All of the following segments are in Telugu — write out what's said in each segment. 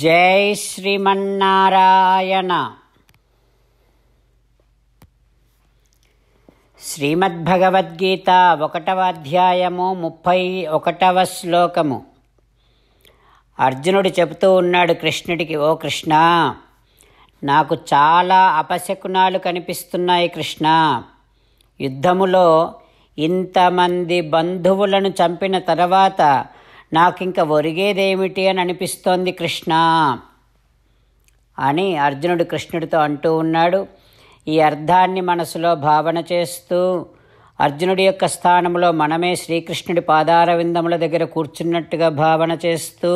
జై శ్రీమన్నారాయణ శ్రీమద్భగవద్గీత ఒకటవ అధ్యాయము ముప్పై ఒకటవ శ్లోకము అర్జునుడు చెబుతూ ఉన్నాడు కృష్ణుడికి ఓ కృష్ణ నాకు చాలా అపశకునాలు కనిపిస్తున్నాయి కృష్ణ యుద్ధములో ఇంతమంది బంధువులను చంపిన తర్వాత నాకింక ఒరిగేదేమిటి అని అనిపిస్తోంది కృష్ణ అని అర్జునుడు కృష్ణుడితో అంటూ ఉన్నాడు ఈ అర్థాన్ని మనసులో భావన చేస్తూ అర్జునుడి యొక్క స్థానంలో మనమే శ్రీకృష్ణుడి పాదార విందముల దగ్గర కూర్చున్నట్టుగా భావన చేస్తూ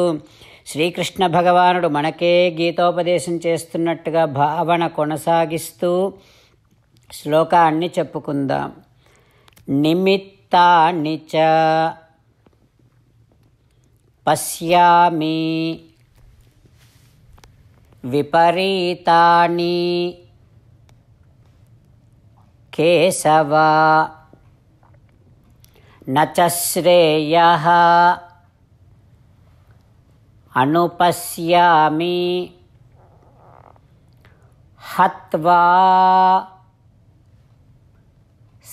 శ్రీకృష్ణ భగవానుడు మనకే గీతోపదేశం చేస్తున్నట్టుగా భావన కొనసాగిస్తూ శ్లోకాన్ని చెప్పుకుందాం నిమిత్తాన్ని చ पश्यामि विपरीता केशव न च श्रेयः अनुपश्यामि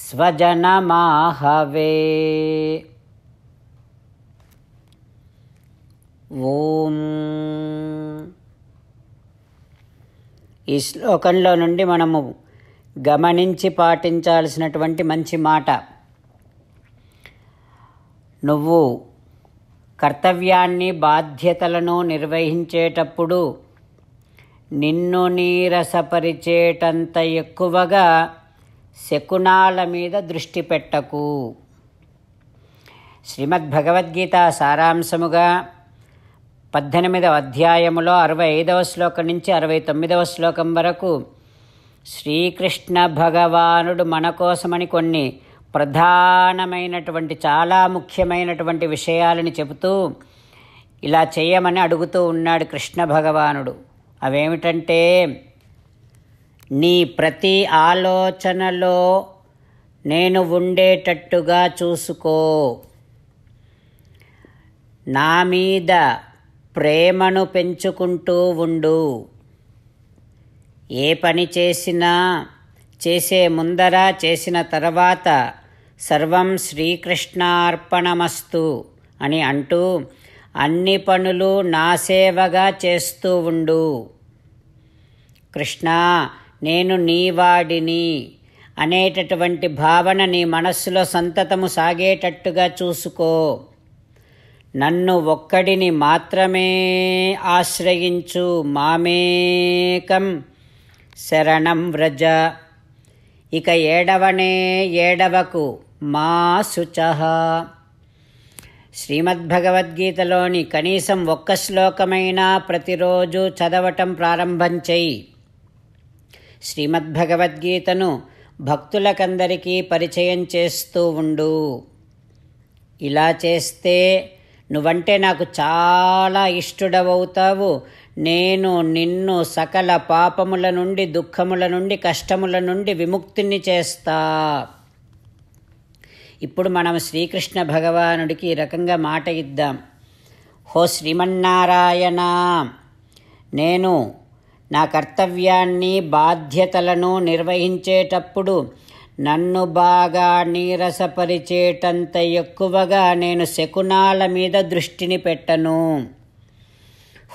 स्वजनमाहवे ఓం ఈ శ్లోకంలో నుండి మనము గమనించి పాటించాల్సినటువంటి మంచి మాట నువ్వు కర్తవ్యాన్ని బాధ్యతలను నిర్వహించేటప్పుడు నిన్ను నీరసపరిచేటంత ఎక్కువగా శకునాల మీద దృష్టి పెట్టకు శ్రీమద్భగవద్గీత సారాంశముగా పద్దెనిమిదవ అధ్యాయములో అరవై ఐదవ శ్లోకం నుంచి అరవై తొమ్మిదవ శ్లోకం వరకు శ్రీకృష్ణ భగవానుడు మన కోసమని కొన్ని ప్రధానమైనటువంటి చాలా ముఖ్యమైనటువంటి విషయాలని చెబుతూ ఇలా చేయమని అడుగుతూ ఉన్నాడు కృష్ణ భగవానుడు అవేమిటంటే నీ ప్రతి ఆలోచనలో నేను ఉండేటట్టుగా చూసుకో నా మీద ప్రేమను పెంచుకుంటూ ఉండు ఏ పని చేసినా చేసే ముందర చేసిన తర్వాత సర్వం శ్రీకృష్ణార్పణమస్తు అని అంటూ అన్ని పనులు నా సేవగా చేస్తూ ఉండు కృష్ణ నేను నీవాడిని అనేటటువంటి భావన నీ మనస్సులో సంతతము సాగేటట్టుగా చూసుకో నన్ను ఒక్కడిని మాత్రమే ఆశ్రయించు మామేకం శరణం వ్రజ ఇక ఏడవనే ఏడవకు మా శుచ శ్రీమద్భగవద్గీతలోని కనీసం ఒక్క శ్లోకమైనా ప్రతిరోజు చదవటం ప్రారంభం చేయి శ్రీమద్భగవద్గీతను భక్తులకందరికీ పరిచయం చేస్తూ ఉండు ఇలా చేస్తే నువ్వంటే నాకు చాలా ఇష్టడవవుతావు నేను నిన్ను సకల పాపముల నుండి దుఃఖముల నుండి కష్టముల నుండి విముక్తిని చేస్తా ఇప్పుడు మనం శ్రీకృష్ణ భగవానుడికి ఈ రకంగా మాట ఇద్దాం హో శ్రీమన్నారాయణ నేను నా కర్తవ్యాన్ని బాధ్యతలను నిర్వహించేటప్పుడు నన్ను బాగా నీరసపరిచేటంత ఎక్కువగా నేను శకునాల మీద దృష్టిని పెట్టను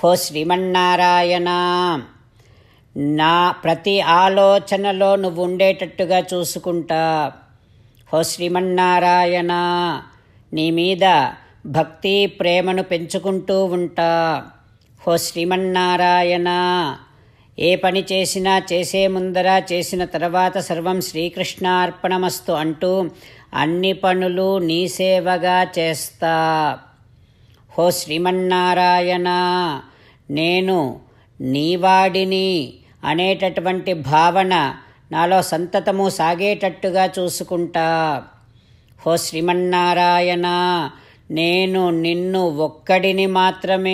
హో శ్రీమన్నారాయణ నా ప్రతి ఆలోచనలో నువ్వు ఉండేటట్టుగా చూసుకుంటా హో శ్రీమన్నారాయణ నీ మీద భక్తి ప్రేమను పెంచుకుంటూ ఉంటా హో శ్రీమన్నారాయణ ఏ పని చేసినా చేసే ముందర చేసిన తర్వాత సర్వం శ్రీకృష్ణార్పణమస్తు అంటూ అన్ని పనులు నీ సేవగా చేస్తా హో శ్రీమన్నారాయణ నేను నీవాడిని అనేటటువంటి భావన నాలో సంతతము సాగేటట్టుగా చూసుకుంటా హో శ్రీమన్నారాయణ నేను నిన్ను ఒక్కడిని మాత్రమే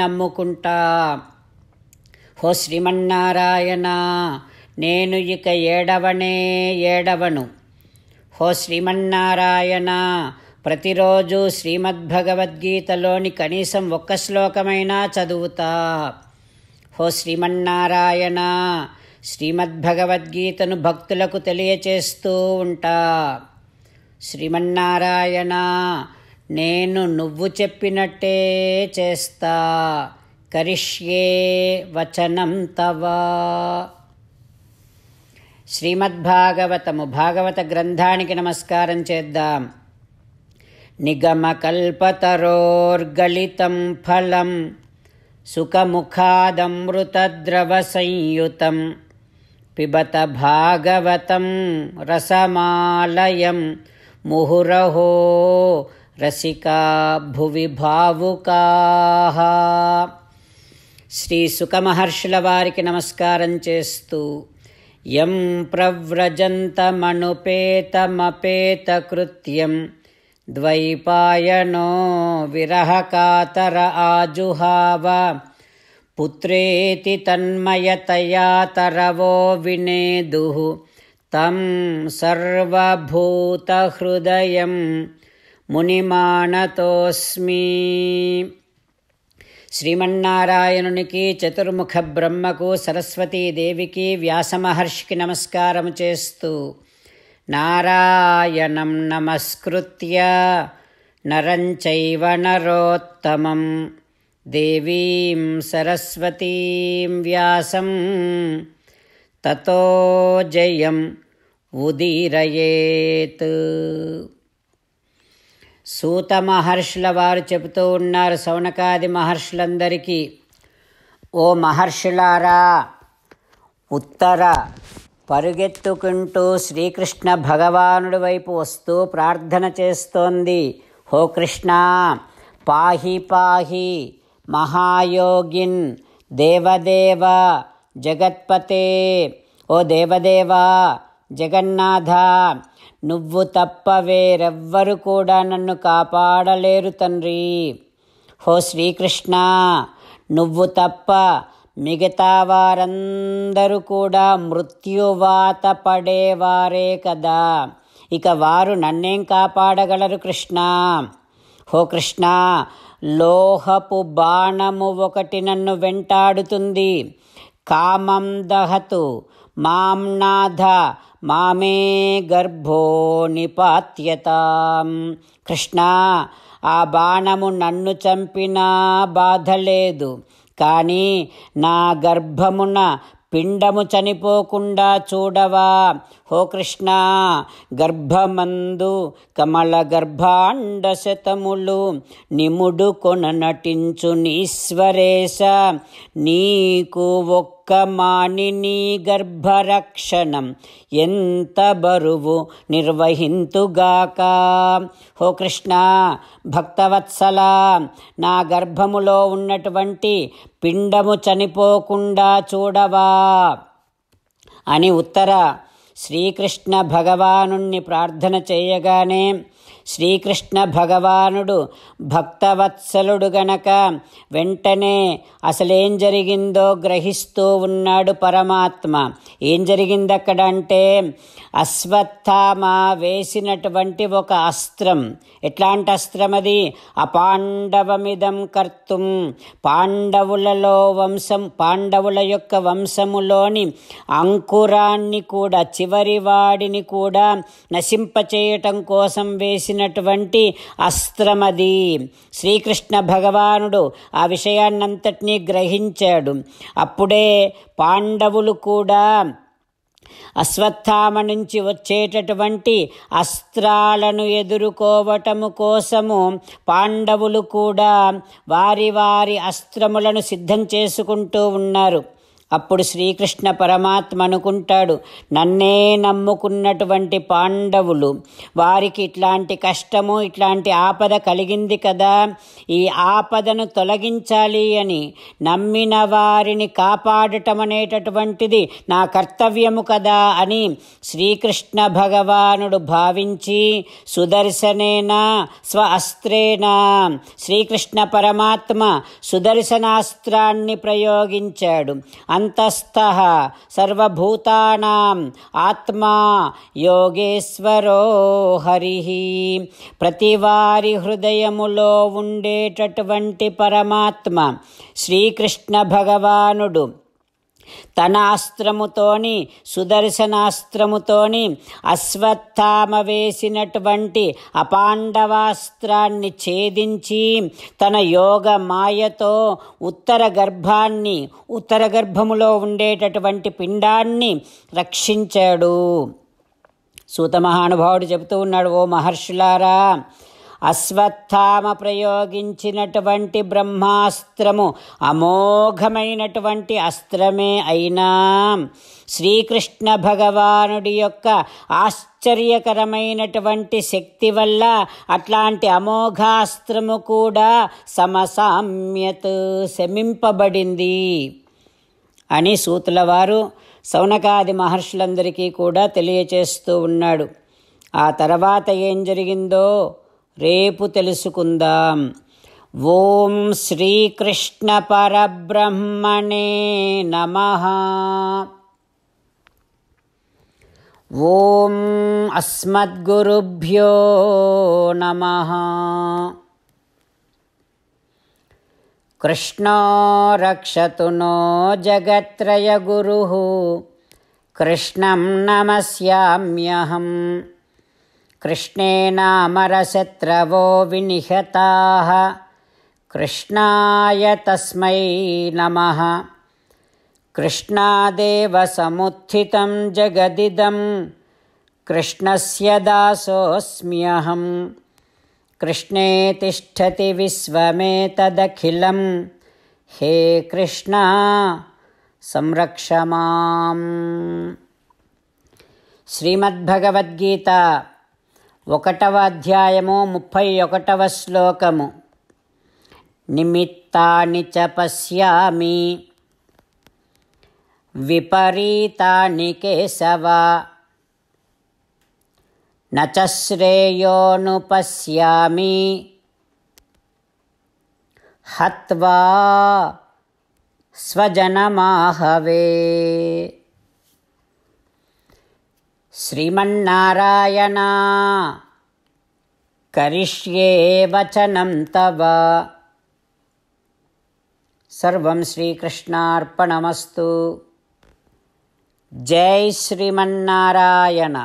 నమ్ముకుంటా హో శ్రీమన్నారాయణ నేను ఇక ఏడవనే ఏడవను హో శ్రీమన్నారాయణ ప్రతిరోజు శ్రీమద్భగవద్గీతలోని కనీసం ఒక్క శ్లోకమైనా చదువుతా హో శ్రీమన్నారాయణ శ్రీమద్భగవద్గీతను భక్తులకు తెలియచేస్తూ ఉంటా శ్రీమన్నారాయణ నేను నువ్వు చెప్పినట్టే చేస్తా కరిష్యే వచనం తవ శ్రీమద్భాగవతము భాగవత గ్రంథానికి నమస్కారం చేద్దాం నిగమకల్పతరోర్గళితం ఫలం సుఖముఖాదమృతద్రవ సంయుతం పిబత భాగవతం రసమాలయం ముహురహో రసికా భువి భావుకా శ్రీ సుఖమహర్షుల వారికి నమస్కారం చేస్తూ యం ప్రవ్రజంతమనుపేతమపేతకృత్యం ద్వైపాయనో విరహకాతర ఆజుహావ పుత్రేతి తన్మయతయా తరవో వినేదుః तं सर्वभूतहृदयं मुनिमानतोऽस्मि శ్రీమన్నారాయణునికి చతుర్ముఖ బ్రహ్మకు సరస్వతీదేవికి వ్యాసమహర్షికి నమస్కారం చేస్తూ నారాయణం నమస్కృత్య నరంచైవ నరోత్తమం దేవీం సరస్వతీం వ్యాసం తతో జయం ఉదీరయేత్ సూత మహర్షుల వారు చెబుతూ ఉన్నారు సౌనకాది మహర్షులందరికీ ఓ మహర్షులారా ఉత్తర పరుగెత్తుకుంటూ శ్రీకృష్ణ భగవానుడి వైపు వస్తూ ప్రార్థన చేస్తోంది హో కృష్ణ పాహి పాహి మహాయోగిన్ దేవదేవ జగత్పతే ఓ దేవదేవా జగన్నాథ నువ్వు తప్ప వేరెవ్వరు కూడా నన్ను కాపాడలేరు తండ్రి హో శ్రీకృష్ణ నువ్వు తప్ప మిగతా వారందరూ కూడా మృత్యువాత పడేవారే కదా ఇక వారు నన్నేం కాపాడగలరు కృష్ణ హో కృష్ణ లోహపు బాణము ఒకటి నన్ను వెంటాడుతుంది కామం దహతు మాంనాథ మామే గర్భో నిపాత్యతాం కృష్ణ ఆ బాణము నన్ను చంపినా బాధ లేదు కానీ నా గర్భమున పిండము చనిపోకుండా చూడవా హో కృష్ణ గర్భమందు కమల శతములు నిముడు కొన నటించు నీశ్వరేశ నీకు ఒక్క నీ గర్భరక్షణం ఎంత బరువు నిర్వహింతుగాక హో కృష్ణ భక్తవత్సల నా గర్భములో ఉన్నటువంటి పిండము చనిపోకుండా చూడవా అని ఉత్తర శ్రీకృష్ణ భగవానుణ్ణి ప్రార్థన చేయగానే శ్రీకృష్ణ భగవానుడు భక్తవత్సలుడు గనక వెంటనే అసలేం జరిగిందో గ్రహిస్తూ ఉన్నాడు పరమాత్మ ఏం జరిగింది అక్కడ అంటే అశ్వత్థామ వేసినటువంటి ఒక అస్త్రం ఎట్లాంటి అస్త్రం అది అపాండవమిదం కర్తుం పాండవులలో వంశం పాండవుల యొక్క వంశములోని అంకురాన్ని కూడా చివరి వాడిని కూడా నశింపచేయటం కోసం వేసిన చేసినటువంటి అస్త్రమది శ్రీకృష్ణ భగవానుడు ఆ విషయాన్నంతటినీ గ్రహించాడు అప్పుడే పాండవులు కూడా అశ్వత్థామ నుంచి వచ్చేటటువంటి అస్త్రాలను ఎదుర్కోవటము కోసము పాండవులు కూడా వారి వారి అస్త్రములను సిద్ధం చేసుకుంటూ ఉన్నారు అప్పుడు శ్రీకృష్ణ పరమాత్మ అనుకుంటాడు నన్నే నమ్ముకున్నటువంటి పాండవులు వారికి ఇట్లాంటి కష్టము ఇట్లాంటి ఆపద కలిగింది కదా ఈ ఆపదను తొలగించాలి అని నమ్మిన వారిని కాపాడటం అనేటటువంటిది నా కర్తవ్యము కదా అని శ్రీకృష్ణ భగవానుడు భావించి సుదర్శనేనా స్వ అస్త్రేనా శ్రీకృష్ణ పరమాత్మ సుదర్శనాస్త్రాన్ని ప్రయోగించాడు అంతస్థ సర్వభూతానాం ఆత్మా యోగేశ్వరో హరి ప్రతివారి హృదయములో ఉండేటటువంటి పరమాత్మ శ్రీకృష్ణ భగవానుడు తనాస్త్రముతోని సుదర్శనాస్త్రముతోని అశ్వత్థామ వేసినటువంటి అపాండవాస్త్రాన్ని ఛేదించి తన యోగ మాయతో ఉత్తర గర్భాన్ని ఉత్తర గర్భములో ఉండేటటువంటి పిండాన్ని రక్షించాడు సూత మహానుభావుడు చెబుతూ ఉన్నాడు ఓ మహర్షులారా అశ్వత్థామ ప్రయోగించినటువంటి బ్రహ్మాస్త్రము అమోఘమైనటువంటి అస్త్రమే అయినా శ్రీకృష్ణ భగవానుడి యొక్క ఆశ్చర్యకరమైనటువంటి శక్తి వల్ల అట్లాంటి అమోఘాస్త్రము కూడా సమసామ్యత శమింపబడింది అని సూతుల వారు సౌనకాది మహర్షులందరికీ కూడా తెలియచేస్తూ ఉన్నాడు ఆ తర్వాత ఏం జరిగిందో రేపు తెలుసుకుందాం ఓం శ్రీకృష్ణ పరబ్రహ్మణే నమ ఓం అస్మద్గురుభ్యో నమ कृष्णो रक्षतु नो जगत्त्रयगुरुः कृष्णं नमस्याम्यहम् कृष्णेनामरशत्रवो विनिहताः कृष्णाय तस्मै नमः कृष्णादेवसमुत्थितं जगदिदं कृष्णस्य दासोऽस्म्यहं कृष्णे तिष्ठति विश्वमेतदखिलं हे कृष्णा संरक्ष माम् श्रीमद्भगवद्गीता ఒకటవ అధ్యాయము ముప్పై ఒకటవ శ్లోకము నిమిత్తాని చ పశ్యామి విపరీతాని కేశవ నచశ్రేయోను పశ్యామి హత్వా స్వజనమాహవే श्रीमन्नारायण वचनं तव सर्वं श्रीकृष्णार्पणमस्तु जय श्रीमन्नारायण